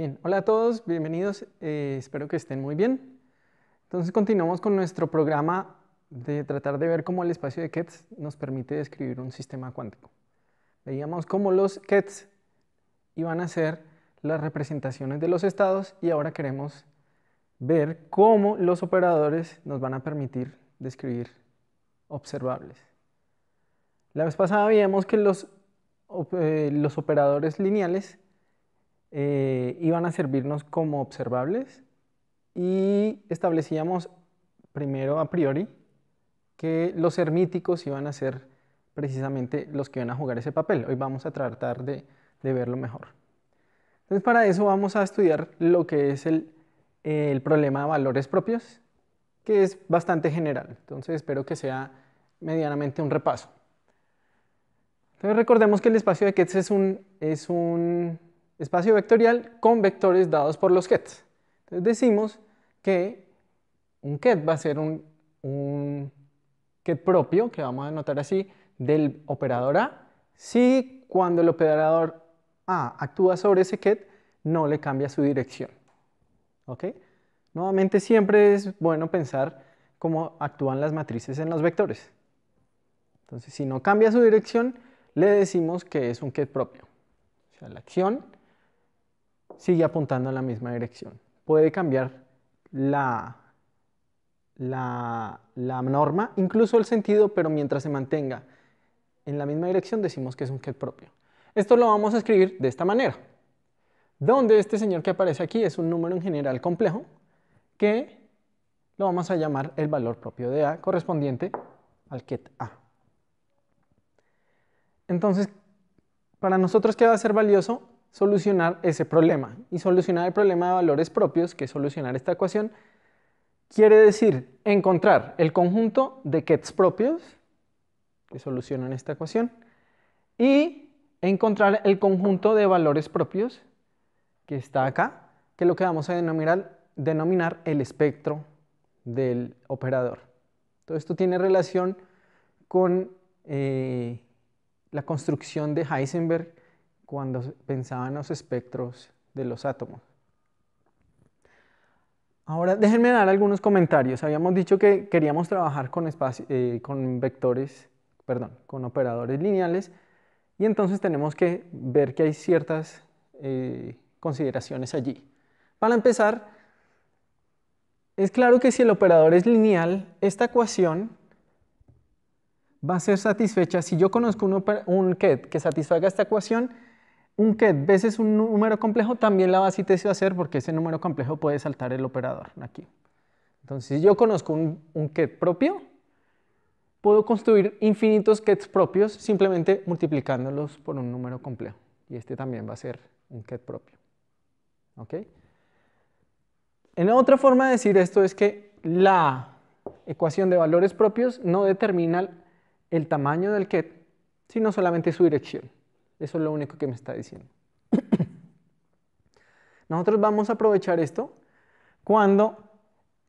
Bien, hola a todos, bienvenidos, eh, espero que estén muy bien. Entonces continuamos con nuestro programa de tratar de ver cómo el espacio de kets nos permite describir un sistema cuántico. Veíamos cómo los kets iban a ser las representaciones de los estados y ahora queremos ver cómo los operadores nos van a permitir describir observables. La vez pasada veíamos que los eh, operadores lineales eh, iban a servirnos como observables y establecíamos primero a priori que los hermíticos iban a ser precisamente los que iban a jugar ese papel. Hoy vamos a tratar de, verlo mejor. Entonces para eso vamos a estudiar lo que es el, problema de valores propios, que es bastante general. Entonces espero que sea medianamente un repaso. Entonces recordemos que el espacio de Ketz es un, es un espacio vectorial con vectores dados por los kets. Entonces decimos que un ket va a ser un, ket propio, que vamos a anotar así, del operador A, si cuando el operador A actúa sobre ese ket, no le cambia su dirección. ¿Ok? Nuevamente siempre es bueno pensar cómo actúan las matrices en los vectores. Entonces, si no cambia su dirección, le decimos que es un ket propio. O sea, la acción sigue apuntando a la misma dirección. Puede cambiar la, la norma, incluso el sentido, pero mientras se mantenga en la misma dirección decimos que es un ket propio. Esto lo vamos a escribir de esta manera, donde este señor que aparece aquí es un número en general complejo que lo vamos a llamar el valor propio de A correspondiente al ket A. Entonces, para nosotros, ¿qué va a ser valioso? solucionar ese problema. Y solucionar el problema de valores propios, que es solucionar esta ecuación, quiere decir encontrar el conjunto de kets propios, que solucionan esta ecuación, y encontrar el conjunto de valores propios, que está acá, que es lo que vamos a denominar, denominar el espectro del operador. Todo esto tiene relación con eh, la construcción de Heisenberg cuando pensaban los espectros de los átomos. Ahora déjenme dar algunos comentarios. Habíamos dicho que queríamos trabajar con, eh, vectores, perdón, con operadores lineales y entonces tenemos que ver que hay ciertas eh, consideraciones allí. Para empezar, es claro que si el operador es lineal, esta ecuación va a ser satisfecha si yo conozco un, un ket que satisfaga esta ecuación, un ket, veces un número complejo, también la base se va a hacer porque ese número complejo puede saltar el operador aquí. Entonces, si yo conozco un, ket propio, puedo construir infinitos kets propios simplemente multiplicándolos por un número complejo. Y este también va a ser un ket propio. ¿Ok? En otra forma de decir esto es que la ecuación de valores propios no determina el tamaño del ket, sino solamente su dirección. Eso es lo único que me está diciendo. Nosotros vamos a aprovechar esto cuando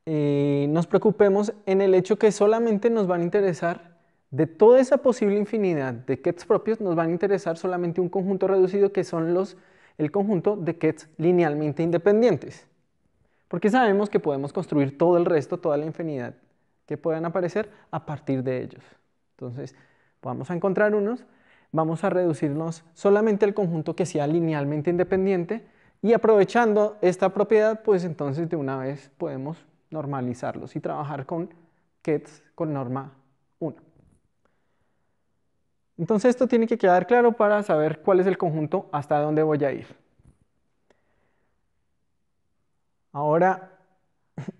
eh, nos preocupemos en el hecho que solamente nos van a interesar de toda esa posible infinidad de kets propios, nos van a interesar solamente un conjunto reducido que son los, el conjunto de kets linealmente independientes. Porque sabemos que podemos construir todo el resto, toda la infinidad que puedan aparecer a partir de ellos. Entonces, vamos a encontrar unos vamos a reducirnos solamente al conjunto que sea linealmente independiente y aprovechando esta propiedad, pues entonces de una vez podemos normalizarlos y trabajar con kets con norma 1. Entonces esto tiene que quedar claro para saber cuál es el conjunto hasta dónde voy a ir. Ahora,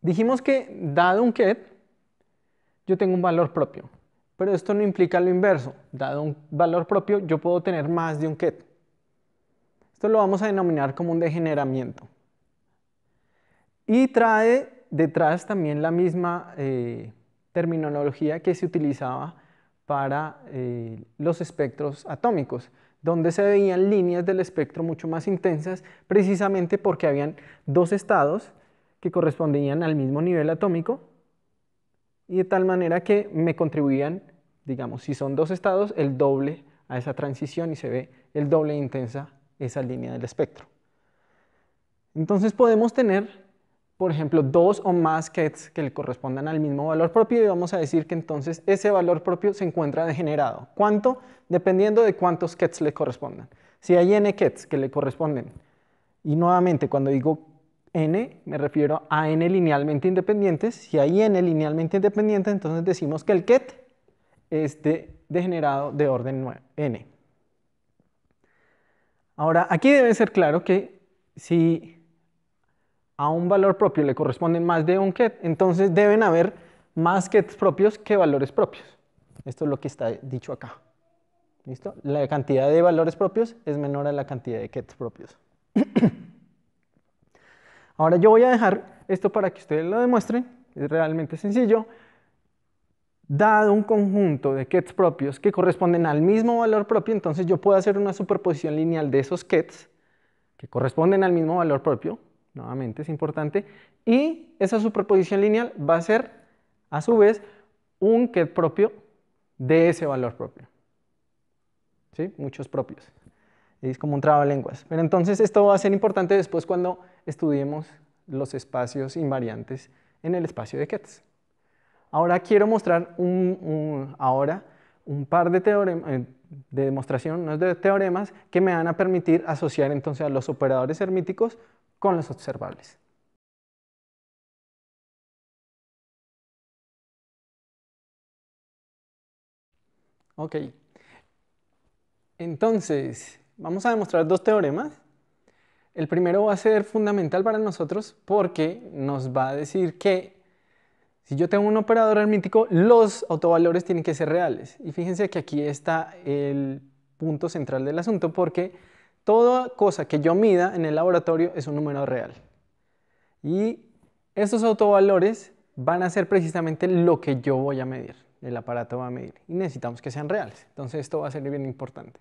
dijimos que dado un ket, yo tengo un valor propio. Pero esto no implica lo inverso. Dado un valor propio, yo puedo tener más de un ket. Esto lo vamos a denominar como un degeneramiento. Y trae detrás también la misma eh, terminología que se utilizaba para eh, los espectros atómicos, donde se veían líneas del espectro mucho más intensas, precisamente porque habían dos estados que correspondían al mismo nivel atómico y de tal manera que me contribuían, digamos, si son dos estados, el doble a esa transición y se ve el doble intensa esa línea del espectro. Entonces podemos tener, por ejemplo, dos o más kets que le correspondan al mismo valor propio y vamos a decir que entonces ese valor propio se encuentra degenerado. ¿Cuánto? Dependiendo de cuántos kets le correspondan. Si hay n kets que le corresponden, y nuevamente cuando digo n, me refiero a n linealmente independientes. Si hay n linealmente independientes, entonces decimos que el ket es degenerado de orden n. Ahora, aquí debe ser claro que si a un valor propio le corresponden más de un ket, entonces deben haber más kets propios que valores propios. Esto es lo que está dicho acá. ¿Listo? La cantidad de valores propios es menor a la cantidad de kets propios. Ahora yo voy a dejar esto para que ustedes lo demuestren, es realmente sencillo. Dado un conjunto de kets propios que corresponden al mismo valor propio, entonces yo puedo hacer una superposición lineal de esos kets que corresponden al mismo valor propio, nuevamente es importante, y esa superposición lineal va a ser, a su vez, un ket propio de ese valor propio. ¿Sí? Muchos propios. Es como un lenguas. Pero entonces esto va a ser importante después cuando estudiemos los espacios invariantes en el espacio de Ketz. Ahora quiero mostrar un, ahora un par de, teorema, eh, de demostración, de teoremas que me van a permitir asociar entonces a los operadores hermíticos con los observables. Ok. Entonces, Vamos a demostrar dos teoremas. El primero va a ser fundamental para nosotros porque nos va a decir que si yo tengo un operador hermítico, los autovalores tienen que ser reales. Y fíjense que aquí está el punto central del asunto porque toda cosa que yo mida en el laboratorio es un número real. Y esos autovalores van a ser precisamente lo que yo voy a medir, el aparato va a medir. Y necesitamos que sean reales. Entonces esto va a ser bien importante.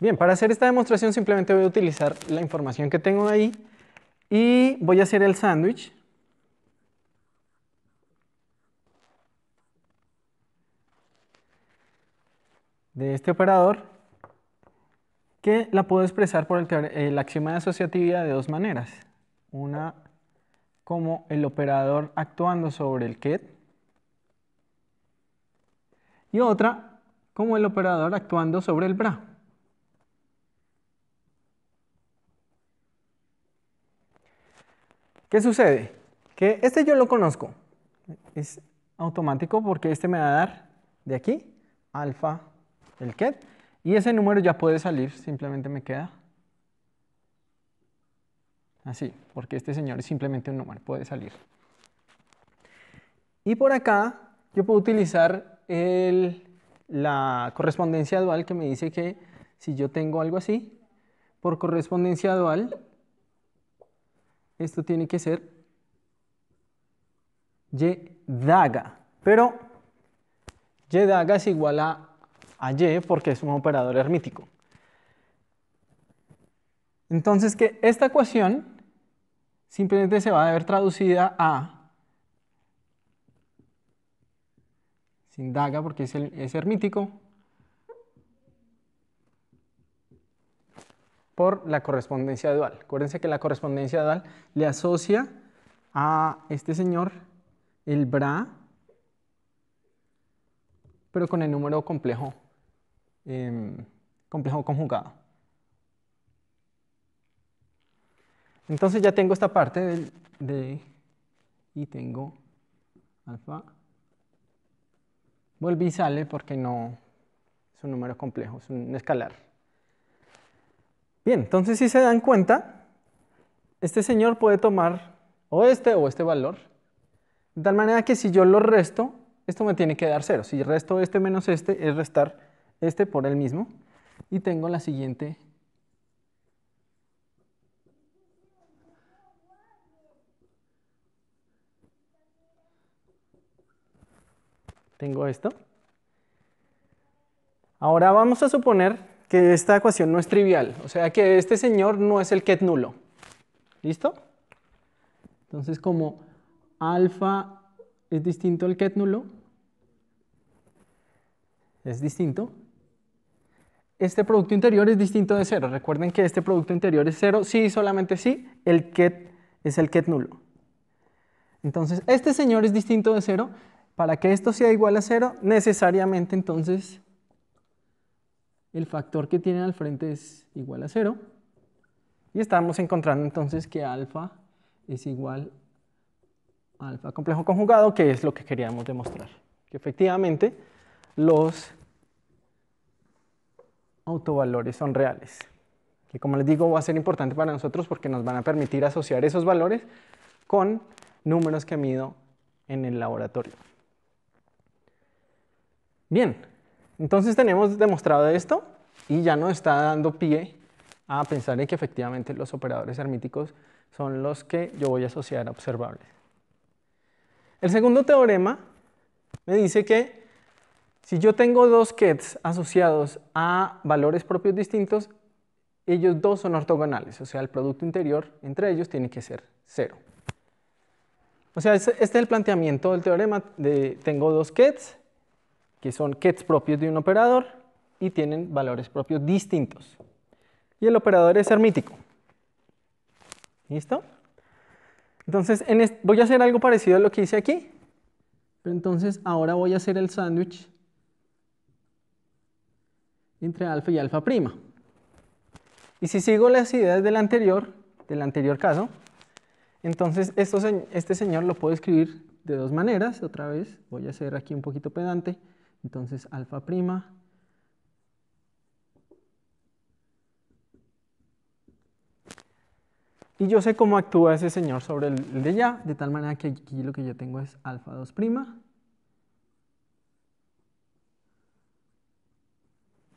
Bien, para hacer esta demostración simplemente voy a utilizar la información que tengo ahí y voy a hacer el sándwich. de este operador que la puedo expresar por el, axioma de asociatividad de dos maneras. Una como el operador actuando sobre el ket y otra como el operador actuando sobre el bra. ¿Qué sucede? Que este yo lo conozco. Es automático porque este me va a dar de aquí alfa el ket y ese número ya puede salir, simplemente me queda así, porque este señor es simplemente un número, puede salir. Y por acá yo puedo utilizar la correspondencia dual que me dice que si yo tengo algo así, por correspondencia dual esto tiene que ser y daga. Pero y daga es igual a, y porque es un operador hermítico. Entonces que esta ecuación simplemente se va a ver traducida a sin daga porque es, es hermítico por la correspondencia dual. Acuérdense que la correspondencia dual le asocia a este señor el bra, pero con el número complejo, em, complejo conjugado. Entonces ya tengo esta parte de, y tengo alfa. Vuelve y sale porque no es un número complejo, es un escalar. Bien, entonces si se dan cuenta, este señor puede tomar o este o este valor, de tal manera que si yo lo resto, esto me tiene que dar cero. Si resto este menos este, es restar este por el mismo. Y tengo la siguiente tengo esto. Ahora vamos a suponer que esta ecuación no es trivial, o sea que este señor no es el ket nulo. ¿Listo? Entonces como alfa es distinto al ket nulo, es distinto, este producto interior es distinto de cero. Recuerden que este producto interior es cero, sí, solamente sí, el ket es el ket nulo. Entonces, este señor es distinto de cero. Para que esto sea igual a cero, necesariamente entonces el factor que tiene al frente es igual a cero Y estamos encontrando entonces que alfa es igual a alfa complejo conjugado, que es lo que queríamos demostrar. Que efectivamente los autovalores son reales. Que como les digo va a ser importante para nosotros porque nos van a permitir asociar esos valores con números que mido en el laboratorio. Bien, entonces tenemos demostrado esto y ya nos está dando pie a pensar en que efectivamente los operadores hermíticos son los que yo voy a asociar a observables. El segundo teorema me dice que si yo tengo dos kets asociados a valores propios distintos, ellos dos son ortogonales, o sea, el producto interior entre ellos tiene que ser cero. O sea, este es el planteamiento del teorema de tengo dos kets, que son kets propios de un operador y tienen valores propios distintos. Y el operador es hermítico. ¿Listo? Entonces, voy a hacer algo parecido a lo que hice aquí. entonces, ahora voy a hacer el sándwich entre alfa y alfa prima. Y si sigo las ideas del anterior, del anterior caso, entonces este señor lo puedo escribir de dos maneras. Otra vez, voy a ser aquí un poquito pedante. Entonces, alfa prima Y yo sé cómo actúa ese señor sobre el de ya, de tal manera que aquí lo que yo tengo es alfa 2 prima.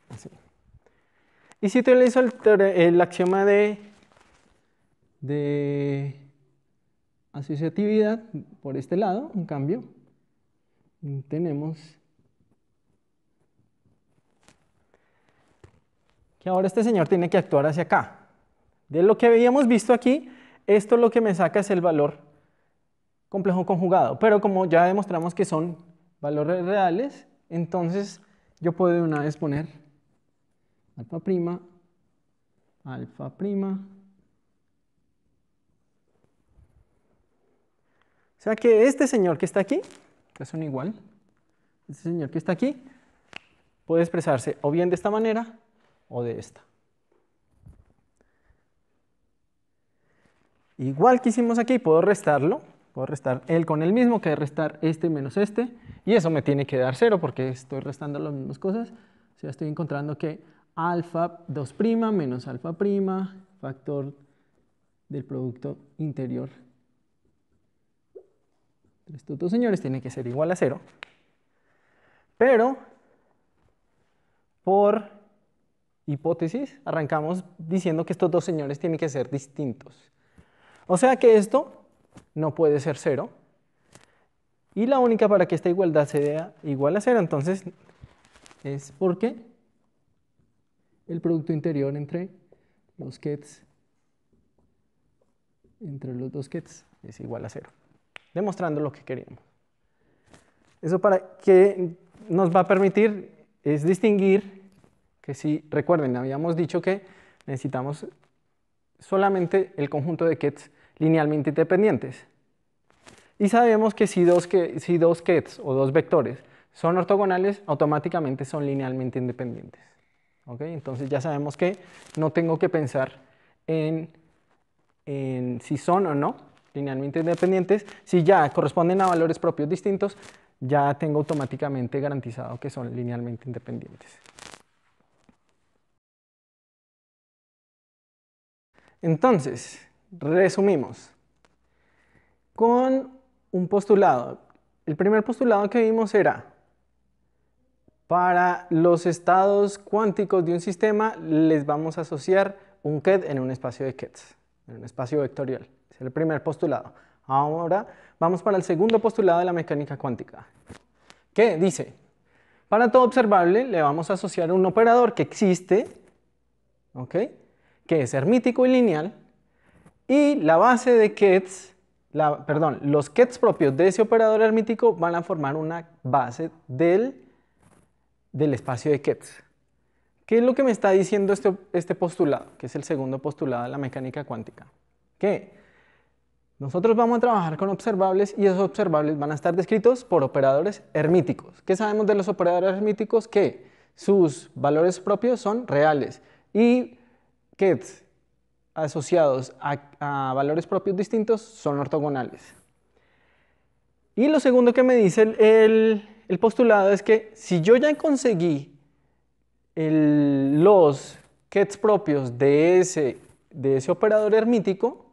Así. Y si utilizo el, el axioma de, de asociatividad por este lado, un cambio, tenemos que ahora este señor tiene que actuar hacia acá. De lo que habíamos visto aquí, esto lo que me saca es el valor complejo conjugado, pero como ya demostramos que son valores reales, entonces yo puedo de una vez poner alfa prima, alfa prima. O sea que este señor que está aquí, que un igual, este señor que está aquí, puede expresarse o bien de esta manera o de esta. Igual que hicimos aquí, puedo restarlo. Puedo restar él con el mismo que restar este menos este. Y eso me tiene que dar cero, porque estoy restando las mismas cosas. O sea, estoy encontrando que alfa 2' menos alfa prima, factor del producto interior estos dos señores tiene que ser igual a cero, Pero por hipótesis, arrancamos diciendo que estos dos señores tienen que ser distintos. O sea que esto no puede ser cero. Y la única para que esta igualdad sea igual a cero, entonces, es porque el producto interior entre los kets, entre los dos kets, es igual a cero. Demostrando lo que queríamos. Eso para que nos va a permitir es distinguir que si recuerden, habíamos dicho que necesitamos solamente el conjunto de kets linealmente independientes. Y sabemos que si dos, que, kets o dos vectores son ortogonales, automáticamente son linealmente independientes. Entonces ya sabemos que no tengo que pensar en, en si son o no linealmente independientes. Si ya corresponden a valores propios distintos, ya tengo automáticamente garantizado que son linealmente independientes. Entonces, resumimos. Con un postulado. El primer postulado que vimos era, para los estados cuánticos de un sistema les vamos a asociar un ket en un espacio de kets, en un espacio vectorial. Es el primer postulado. Ahora vamos para el segundo postulado de la mecánica cuántica, ¿Qué dice, para todo observable le vamos a asociar un operador que existe, ¿ok? que es hermítico y lineal, y la base de Ketz, perdón, los kets propios de ese operador hermítico van a formar una base del, del espacio de Ketz. ¿Qué es lo que me está diciendo este, este, postulado? Que es el segundo postulado de la mecánica cuántica. Que nosotros vamos a trabajar con observables y esos observables van a estar descritos por operadores hermíticos. ¿Qué sabemos de los operadores hermíticos? Que sus valores propios son reales y kets asociados a, valores propios distintos son ortogonales. Y lo segundo que me dice el, postulado es que si yo ya conseguí los kets propios de ese, de ese operador hermítico,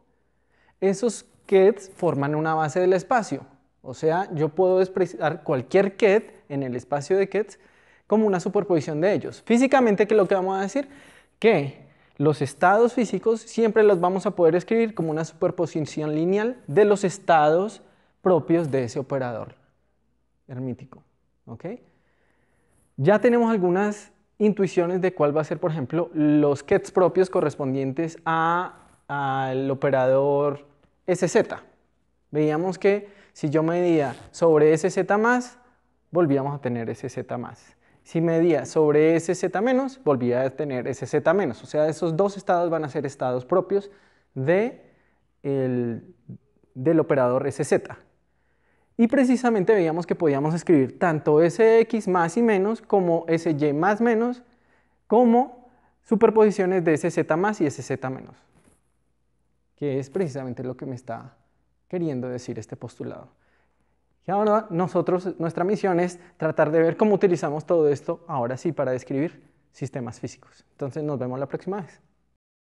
esos kets forman una base del espacio. O sea, yo puedo expresar cualquier ket en el espacio de kets como una superposición de ellos. Físicamente, ¿qué es lo que vamos a decir? Que los estados físicos siempre los vamos a poder escribir como una superposición lineal de los estados propios de ese operador hermítico. Ya tenemos algunas intuiciones de cuál va a ser, por ejemplo, los kets propios correspondientes a, al operador SZ. Veíamos que si yo medía sobre SZ más, volvíamos a tener SZ más. Si medía sobre ese z menos, volvía a tener ese z menos. O sea, esos dos estados van a ser estados propios de del operador sz. Y precisamente veíamos que podíamos escribir tanto sx más y menos como sy más menos como superposiciones de sz más y sz menos, que es precisamente lo que me está queriendo decir este postulado. Y ahora nosotros, nuestra misión es tratar de ver cómo utilizamos todo esto ahora sí para describir sistemas físicos. Entonces nos vemos la próxima vez.